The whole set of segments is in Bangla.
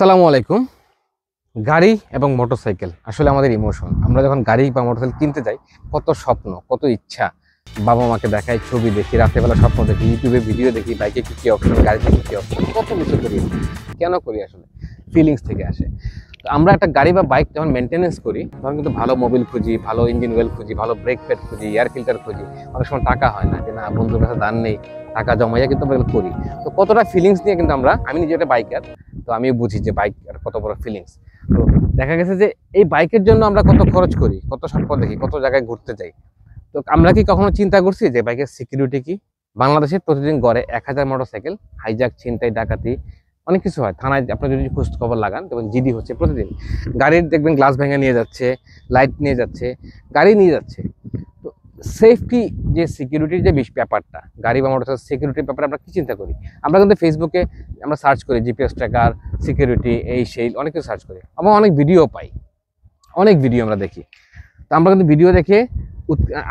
সালামু আলাইকুম গাড়ি এবং মোটরসাইকেল আসলে আমাদের ইমোশন আমরা যখন গাড়ি বা মোটরসাইকেল কিনতে যাই কত স্বপ্ন কত ইচ্ছা বাবা মাকে দেখাই ছবি দেখি রাতেবেলা স্বপ্ন দেখি ইউটিউবে ভিডিও দেখি বাইকে কী কী অপশন গাড়িতে কী কী অপশন কত কিছু করি কেন করি আসলে ফিলিংস থেকে আসে তো আমরা একটা গাড়ি বা বাইক যখন মেনটেন্যান্স করি তখন কিন্তু ভালো মোবিল খুঁজি ভালো ইঞ্জিন ওয়েল খুঁজি ভালো ব্রেক প্যাড খুঁজি এয়ার ফিল্টার খুঁজি অনেক সময় টাকা হয় না যে না বন্ধুর কাছে দান নেই টাকা জমাইয়া কিন্তু আমরা করি তো কতটা ফিলিংস নিয়ে কিন্তু আমরা আমি নিজে একটা বাইকার তো আমি বুঝি যে বাইক আর কত বড় ফিলিংস তো দেখা গেছে যে এই বাইকের জন্য আমরা কত খরচ করি কত সম্পদ দেখি কত জায়গায় ঘুরতে যাই তো আমরা কি কখনো চিন্তা করছি যে বাইকের সিকিউরিটি কি বাংলাদেশে প্রতিদিন গড়ে এক হাজার মোটরসাইকেল হাইজাক ছিনতাই ডাকাতি অনেক কিছু হয় থানায় আপনি যদি খোঁজ খবর লাগান দেখবেন জিডি হচ্ছে প্রতিদিন গাড়ির দেখবেন গ্লাস ভেঙে নিয়ে যাচ্ছে লাইট নিয়ে যাচ্ছে গাড়ি নিয়ে যাচ্ছে তো সেফটি যে সিকিউরিটির যে ব্যাপারটা গাড়ি বা মোটর সিকিউরিটির ব্যাপারে আমরা কী চিন্তা করি আমরা কিন্তু ফেসবুকে আমরা সার্চ করি জিপিএস ট্র্যাকার সিকিউরিটি এই সেই অনেক কিছু সার্চ করি আমরা অনেক ভিডিও পাই অনেক ভিডিও আমরা দেখি তো আমরা কিন্তু ভিডিও দেখে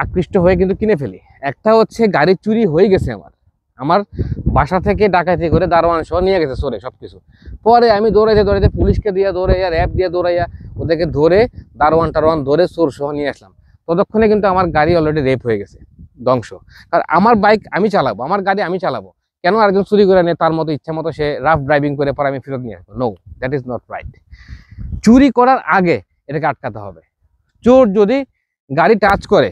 আকৃষ্ট হয়ে কিন্তু কিনে ফেলি একটা হচ্ছে গাড়ি চুরি হয়ে গেছে আমার আমার বাসা থেকে ডাকাতি করে দারোয়ান সহ নিয়ে গেছে সরে সব কিছু পরে আমি দৌড়াইতে দৌড়াইতে পুলিশকে দিয়ে দৌড়াইয়া র্যাব দিয়ে দৌড়াইয়া ওদেরকে ধরে দারোয়ান টারোয়ান ধরে সোর সহ নিয়ে আসলাম ততক্ষণে কিন্তু আমার গাড়ি অলরেডি রেপ হয়ে গেছে ধ্বংস কারণ আমার বাইক আমি চালাবো আমার গাড়ি আমি চালাবো কেন আরেকজন চুরি করে নেয় তার মতো ইচ্ছা মতো সে রাফ ড্রাইভিং করে পরে আমি ফেরত নিয়ে আসবো no that is not right চুরি করার আগে এটাকে আটকাতে হবে চোর যদি গাড়ি টাচ করে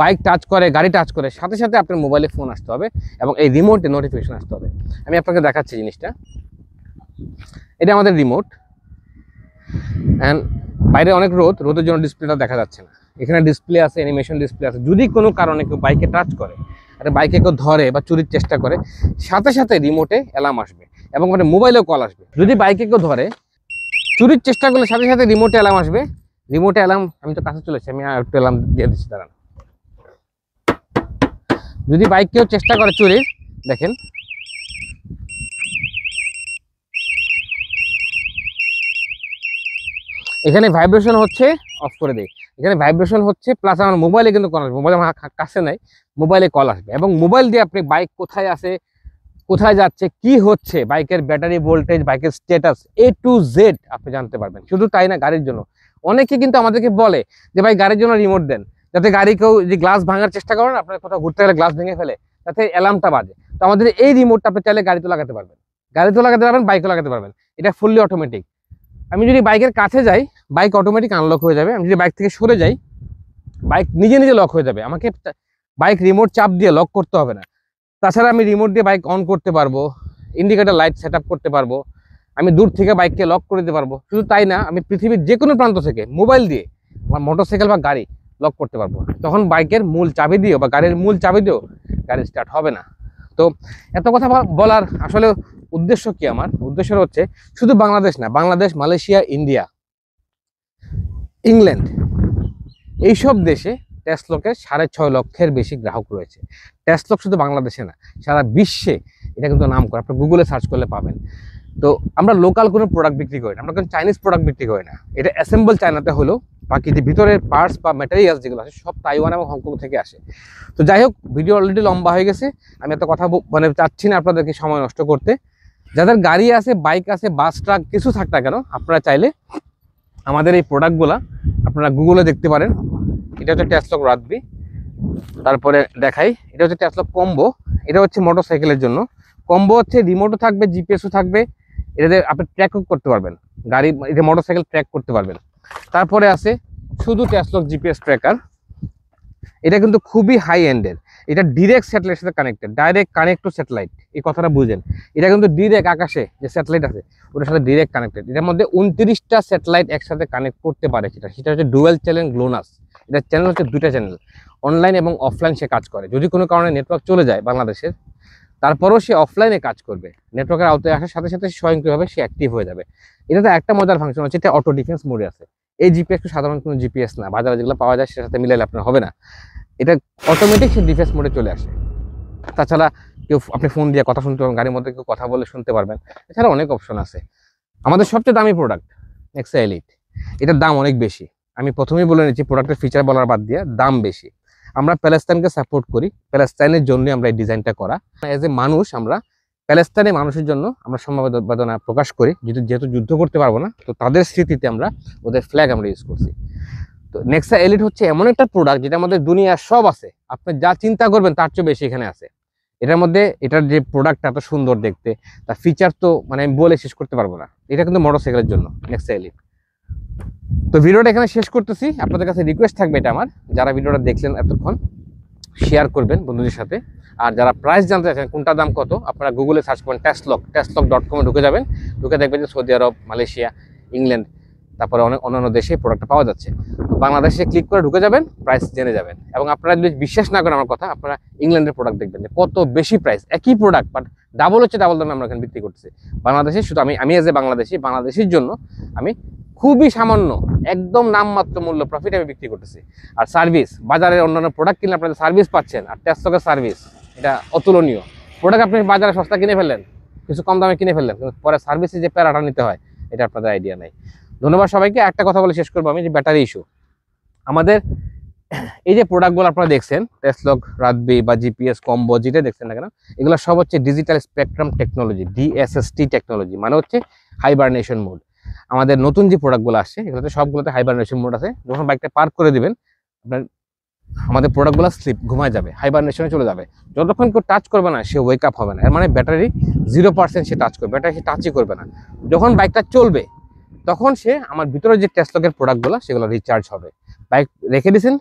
বাইক টাচ করে গাড়ি টাচ করে সাথে সাথে আপনার মোবাইলে ফোন আসতে হবে এবং এই রিমোটে নোটিফিকেশন আসতে হবে আমি আপনাকে দেখাচ্ছি জিনিসটা এটা আমাদের রিমোট অ্যান্ড বাইরে অনেক রোদ রোদের জন্য ডিসপ্লেটা দেখা যাচ্ছে না এখানে ডিসপ্লে আছে অ্যানিমেশন ডিসপ্লে আছে যদি কোনো কারণে কেউ বাইকে টাচ করে আর বাইকে কেউ ধরে বা চুরির চেষ্টা করে সাথে সাথে রিমোটে অ্যালার্ম আসবে এবং মানে মোবাইলেও কল আসবে যদি বাইকে কেউ ধরে চুরির চেষ্টা করলে সাথে সাথে রিমোটে অ্যালার্ম আসবে রিমোটে অ্যালার্ম আমি তো কাছে চলেছি আমি একটু অ্যালার্ম দিয়ে দিচ্ছি দাঁড়ান যদি বাইক কেউ চেষ্টা করে চুরির দেখেন এখানে ভাইব্রেশন হচ্ছে অফ করে দেয় এখানে ভাইব্রেশন হচ্ছে প্লাস আমার মোবাইলে কিন্তু কল আসবে মোবাইল আমার কাছে নাই মোবাইলে কল আসবে এবং মোবাইল দিয়ে আপনি বাইক কোথায় আছে কোথায় যাচ্ছে কি হচ্ছে বাইকের ব্যাটারি ভোল্টেজ বাইকের স্ট্যাটাস এ টু জেড আপনি জানতে পারবেন শুধু তাই না গাড়ির জন্য অনেকে কিন্তু আমাদেরকে বলে যে ভাই গাড়ির জন্য রিমোট দেন যাতে গাড়ি কেউ যে গ্লাস ভাঙার চেষ্টা করেন আপনার কোথাও ঘুরতে গেলে গ্লাস ভেঙে ফেলে তাতে অ্যালার্মটা বাজে তো আমাদের এই রিমোটটা আপনি চাইলে গাড়িতে লাগাতে পারবেন গাড়িতেও লাগাতে পারবেন বাইকও লাগাতে পারবেন এটা ফুললি অটোমেটিক আমি যদি বাইকের কাছে যাই বাইক অটোমেটিক আনলক হয়ে যাবে আমি যদি বাইক থেকে সরে যাই বাইক নিজে নিজে লক হয়ে যাবে আমাকে বাইক রিমোট চাপ দিয়ে লক করতে হবে না তাছাড়া আমি রিমোট দিয়ে বাইক অন করতে পারবো ইন্ডিকেটার লাইট সেট করতে পারবো আমি দূর থেকে বাইককে লক করে দিতে পারবো শুধু তাই না আমি পৃথিবীর যে কোনো প্রান্ত থেকে মোবাইল দিয়ে আমার মোটরসাইকেল বা গাড়ি লক করতে পারবো তখন বাইকের মূল চাবি দিয়েও বা গাড়ির মূল চাবি দিয়েও গাড়ি স্টার্ট হবে না তো এত কথা বলার আসলে উদ্দেশ্য কি আমার উদ্দেশ্য হচ্ছে শুধু বাংলাদেশ না বাংলাদেশ মালয়েশিয়া ইন্ডিয়া ইংল্যান্ড এইসব দেশে টেসলকের সাড়ে ছয় লক্ষের বেশি গ্রাহক রয়েছে টেসলক শুধু বাংলাদেশে না সারা বিশ্বে এটা কিন্তু নাম করে আপনি গুগলে সার্চ করলে পাবেন তো আমরা লোকাল কোনো প্রোডাক্ট বিক্রি করি না আমরা কোনো চাইনিজ প্রোডাক্ট বিক্রি করি না এটা অ্যাসেম্বল চায়নাতে হলো বাকি যে ভিতরের পার্টস বা ম্যাটেরিয়ালস যেগুলো আছে সব তাইওয়ান এবং হংকং থেকে আসে তো যাই হোক ভিডিও অলরেডি লম্বা হয়ে গেছে আমি এত কথা মানে চাচ্ছি না আপনাদেরকে সময় নষ্ট করতে যাদের গাড়ি আছে বাইক আছে বাস ট্রাক কিছু থাক না কেন আপনারা চাইলে আমাদের এই প্রোডাক্টগুলো আপনারা গুগলে দেখতে পারেন এটা হচ্ছে ট্যাসলক রাতবি তারপরে দেখাই এটা হচ্ছে ট্যাসলক কম্বো এটা হচ্ছে মোটরসাইকেলের জন্য কম্বো হচ্ছে রিমোটও থাকবে জিপিএসও থাকবে এটাতে আপনি ট্র্যাকও করতে পারবেন গাড়ি এটা মোটরসাইকেল ট্র্যাক করতে পারবেন তারপরে আছে শুধু ট্যাসলক জিপিএস ট্র্যাকার এটা কিন্তু খুবই হাই এন্ডের এটা ডিরেক্ট স্যাটেলাইটের সাথে connected direct connect to satellite এই কথাটা বুঝেন এটা কিন্তু ডিরেক্ট আকাশে যে স্যাটেলাইট আছে ওটার সাথে ডিরেক্ট কানেক্টেড এটার মধ্যে উনত্রিশটা স্যাটেলাইট একসাথে কানেক্ট করতে পারে সেটা সেটা হচ্ছে ডুয়েল চ্যানেল গ্লোনাস এটা চ্যানেল হচ্ছে দুটা চ্যানেল অনলাইন এবং অফলাইন সে কাজ করে যদি কোনো কারণে নেটওয়ার্ক চলে যায় বাংলাদেশের তারপরেও সে অফলাইনে কাজ করবে নেটওয়ার্কের আওতায় আসার সাথে সাথে স্বয়ংক্রিয়ভাবে সে অ্যাক্টিভ হয়ে যাবে এটাতে একটা মজার ফাংশন হচ্ছে এটা অটো ডিফেন্স মোডে আছে এই জিপিএস সাধারণ কোনো জিপিএস না বাজারে যেগুলো পাওয়া যায় সেটার সাথে মিলাইলে আপনার হবে না এটা অটোমেটিক সে ডিফেন্স মোডে চলে আসে তাছাড়া কেউ আপনি ফোন দিয়ে কথা শুনতে পারবেন গাড়ির মধ্যে কেউ কথা বলে শুনতে পারবেন এছাড়া অনেক অপশন আছে আমাদের সবচেয়ে দামি প্রোডাক্ট নেক্সা এলিট এটার দাম অনেক বেশি আমি প্রথমেই বলে নিচ্ছি প্রোডাক্টের ফিচার বলার বাদ দিয়ে দাম বেশি আমরা প্যালেস্তাইনকে সাপোর্ট করি প্যালেস্তাইনের জন্য আমরা এই ডিজাইনটা করা এজ এ মানুষ আমরা প্যালেস্তানি মানুষের জন্য আমরা সম্ভাবনা প্রকাশ করি যেহেতু যেহেতু যুদ্ধ করতে পারবো না তো তাদের স্মৃতিতে আমরা ওদের ফ্ল্যাগ আমরা ইউজ করছি তো নেক্সা এলিট হচ্ছে এমন একটা প্রোডাক্ট যেটা আমাদের দুনিয়ার সব আছে আপনি যা চিন্তা করবেন তার চেয়ে বেশি এখানে আছে এটার মধ্যে এটার যে প্রোডাক্টটা এত সুন্দর দেখতে তা ফিচার তো মানে আমি বলে শেষ করতে পারবো না এটা কিন্তু মোটরসাইকেলের জন্য নেক্সা এলিট তো ভিডিওটা এখানে শেষ করতেছি আপনাদের কাছে রিকোয়েস্ট থাকবে এটা আমার যারা ভিডিওটা দেখলেন এতক্ষণ শেয়ার করবেন বন্ধুদের সাথে আর যারা প্রাইস জানতে চাইছেন কোনটা দাম কত আপনারা গুগলে সার্চ করবেন টেস্টলক টেস্টলক ডট কমে ঢুকে যাবেন ঢুকে দেখবেন যে সৌদি আরব মালয়েশিয়া ইংল্যান্ড তারপরে অনেক অন্যান্য দেশে প্রোডাক্টটা পাওয়া যাচ্ছে তো বাংলাদেশে ক্লিক করে ঢুকে যাবেন প্রাইস জেনে যাবেন এবং আপনারা যদি বিশ্বাস না করেন আমার কথা আপনারা ইংল্যান্ডের প্রোডাক্ট দেখবেন যে কত বেশি প্রাইস একই প্রোডাক্ট বাট ডাবল হচ্ছে ডাবল দামে আমরা এখানে বিক্রি করছি বাংলাদেশে শুধু আমি আমি এজ এ বাংলাদেশি বাংলাদেশের জন্য আমি খুবই সামান্য একদম নামমাত্র মূল্য প্রফিট আমি বিক্রি করতেছি আর সার্ভিস বাজারের অন্যান্য প্রোডাক্ট কিনলে আপনাদের সার্ভিস পাচ্ছেন আর টেস্টকের সার্ভিস এটা অতুলনীয় প্রোডাক্ট আপনি বাজারে সস্তা কিনে ফেললেন কিছু কম দামে কিনে ফেললেন কিন্তু পরে সার্ভিসে যে প্যারাটা নিতে হয় এটা আপনাদের আইডিয়া নেই ধন্যবাদ সবাইকে একটা কথা বলে শেষ করবো আমি যে ব্যাটারি ইস্যু আমাদের এই যে প্রোডাক্টগুলো আপনারা দেখছেন টেসলক রাতবি বা জিপিএস কম্বো যেটা দেখছেন না কেন এগুলো সব হচ্ছে digital spectrum technology DSST technology মানে হচ্ছে হাইবারনেশন মোড আমাদের নতুন যে প্রোডাক্টগুলো আসছে এগুলোতে সবগুলোতে হাইবারনেশন মোড আছে যখন বাইকটা পার্ক করে দেবেন আপনার আমাদের প্রোডাক্টগুলো স্লিপ ঘুমায় যাবে হাইবারনেশনে চলে যাবে যতক্ষণ কেউ টাচ করবে না সে ওয়েক আপ হবে না এর মানে ব্যাটারি জিরো পার্সেন্ট সে টাচ করবে ব্যাটারি সে টাচই করবে না যখন বাইকটা চলবে তখন সে আমার ভিতরে যে টেস্টলকের প্রোডাক্টগুলো সেগুলো রিচার্জ হবে বাইক রেখে দিয়েছেন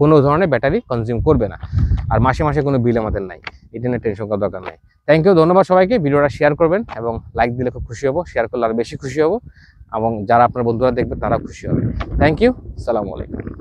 কোনো ধরনের ব্যাটারি কনজিউম করবে না আর মাসে মাসে কোনো বিল আমাদের নাই এটা নিয়ে টেনশন করার দরকার নাই থ্যাংক ইউ ধন্যবাদ সবাইকে ভিডিওটা শেয়ার করবেন এবং লাইক দিলে খুব খুশি হবো শেয়ার করলে আরও বেশি খুশি হবো এবং যারা আপনার বন্ধুরা দেখবেন তারা খুশি হবে থ্যাংক ইউ সালামু আলাইকুম